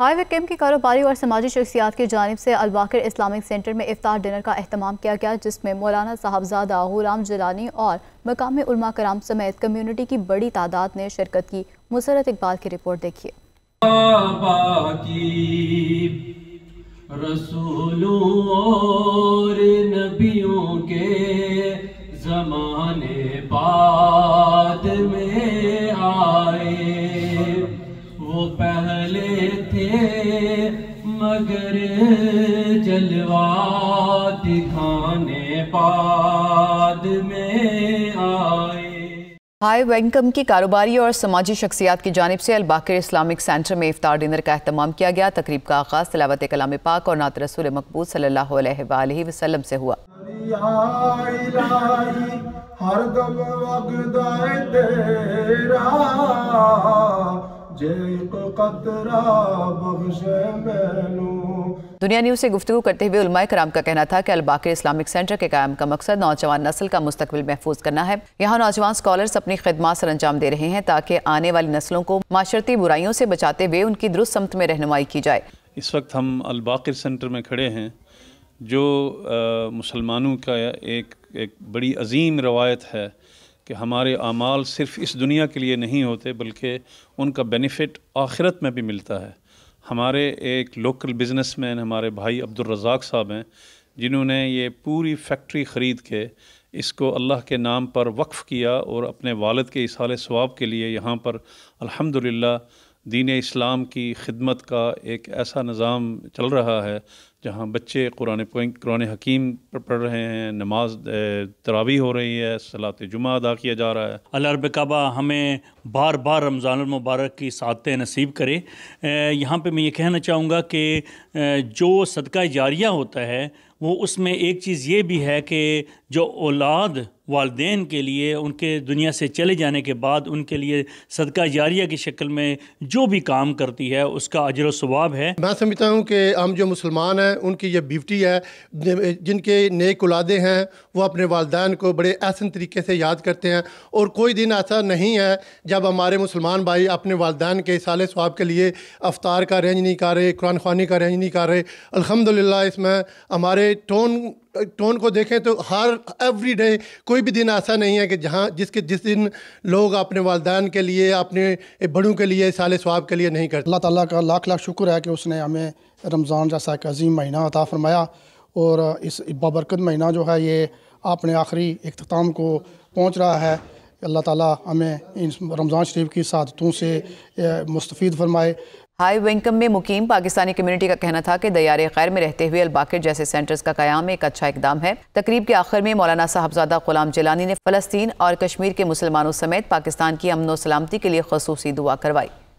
highway camp के कारोबारी और समाजी शख्सियात की जानब से अलवाकर इस्लामिक सेंटर में इफ्तार डिनर का अहतमाम किया गया जिसमें मौलाना साहबजादा राम जलानी और मकामी उलमा कराम समेत कम्यूनिटी की बड़ी तादाद ने शिरकत की मुसरत इकबाल की रिपोर्ट देखिए के जमाने थे मगर जलवा दिखाने बाद में आए हाई वेंकम की कारोबारी और समाजी शख्सियात की जानब से अलबाकर इस्लामिक सेंटर में इफ्तार डिनर का अहतमाम किया गया तकरीब का आगाज़ तलावत कलाम पाक और नात रसूल मकबूल सल्ला वसलम से हुआ हर दम दुनिया न्यूज़ से गुफ्तु करते हुए उलमा कराम का कहना था कि अलबाकर इस्लामिक सेंटर के कायम का मकसद नौजवान नस्ल का मुस्तबिल महफूज करना है यहाँ नौजवान स्कॉलर्स अपनी खदमात सर अंजाम दे रहे हैं ताकि आने वाली नस्लों को माशरती बुराइयों से बचाते हुए उनकी दुरुस्त समत में रहनुमाई की जाए इस वक्त हम अलबाकर सेंटर में खड़े हैं जो मुसलमानों का एक एक बड़ी अजीम रवायत है कि हमारे अमाल सिर्फ इस दुनिया के लिए नहीं होते बल्कि उनका बेनिफिट आखिरत में भी मिलता है हमारे एक लोकल बिजनेसमैन हमारे भाई अब्दुलरजाक साहब हैं जिन्होंने ये पूरी फैक्ट्री ख़रीद के इसको अल्लाह के नाम पर वक्फ़ किया और अपने वालद के इसाल स्वाब के लिए यहाँ पर अल्हम्दुलिल्लाह दीन इस्लाम की खिदमत का एक ऐसा निज़ाम चल रहा है जहाँ बच्चे कुरान कुरान हकीम पढ़ रहे हैं नमाज तरावी हो रही है सलात जुमा अदा किया जा रहा है अलरब कबा हमें बार बार रमज़ानमबारक की सात नसीब करे यहाँ पे मैं ये कहना चाहूँगा कि जो सदका जारिया होता है वो उसमें एक चीज़ ये भी है कि जो औलाद वालदेन के लिए उनके दुनिया से चले जाने के बाद उनके लिए सदका जारिया की शक्ल में जो भी काम करती है उसका अजर वाब है मैं समझता हूँ कि हम जो मुसलमान हैं हैं उनकी ये ब्यूटी है जिनके नए कुलादे हैं वो अपने वालदान को बड़े अहसन तरीके से याद करते हैं और कोई दिन ऐसा नहीं है जब हमारे मुसलमान भाई अपने वालदेन के साल स्वाब के लिए अवतार का अरेंज नहीं कर रहे कुरान खानी का अरेंज नहीं कर रहे अलहमदिल्ला इसमें हमारे टोन टोन को देखें तो हर एवरी डे कोई भी दिन ऐसा नहीं है कि जहाँ जिसके जिस दिन लोग अपने वालदान के लिए अपने बड़ों के लिए साले स्वाब के लिए नहीं करते अल्लाह ताला का लाख लाख शुक्र है कि उसने हमें रमज़ान जैसा एक अजीम महीना अता फरमाया और इस बाबरकत महीना जो है ये अपने आखिरी अख्ताम को पहुँच रहा है अल्लाह ताला हमें इन रमज़ान शरीफ की सादतों से मुस्तफ़ फरमाए हाई इनकम में मुकीम पाकिस्तानी कम्युनिटी का कहना था कि दयार खैर में रहते हुए अलबाकिर जैसे सेंटर्स का क्याम एक अच्छा इकदाम है तकरीब के आखिर में मौलाना साहबजादा गुलाम जलानी ने फ़लस्तीन और कश्मीर के मुसलमानों समेत पाकिस्तान की अमन व सलामती के लिए खसूसी दुआ करवाई